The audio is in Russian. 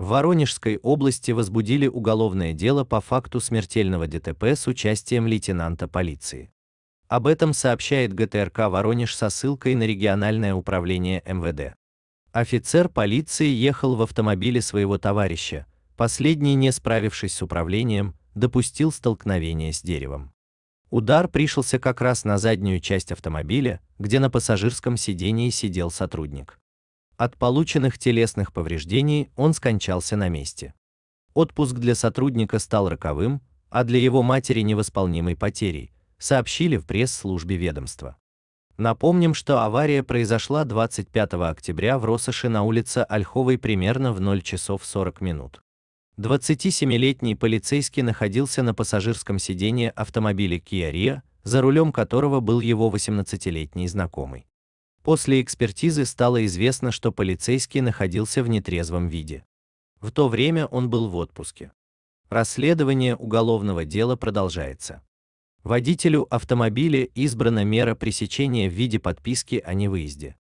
в Воронежской области возбудили уголовное дело по факту смертельного ДТП с участием лейтенанта полиции. Об этом сообщает ГТРК Воронеж со ссылкой на региональное управление МВД. Офицер полиции ехал в автомобиле своего товарища, последний, не справившись с управлением, допустил столкновение с деревом. Удар пришелся как раз на заднюю часть автомобиля, где на пассажирском сидении сидел сотрудник. От полученных телесных повреждений он скончался на месте. Отпуск для сотрудника стал роковым, а для его матери невосполнимой потерей, сообщили в пресс-службе ведомства. Напомним, что авария произошла 25 октября в Росоши на улице Ольховой примерно в 0 часов 40 минут. 27-летний полицейский находился на пассажирском сидении автомобиля Kia Rio, за рулем которого был его 18-летний знакомый. После экспертизы стало известно, что полицейский находился в нетрезвом виде. В то время он был в отпуске. Расследование уголовного дела продолжается. Водителю автомобиля избрана мера пресечения в виде подписки о невыезде.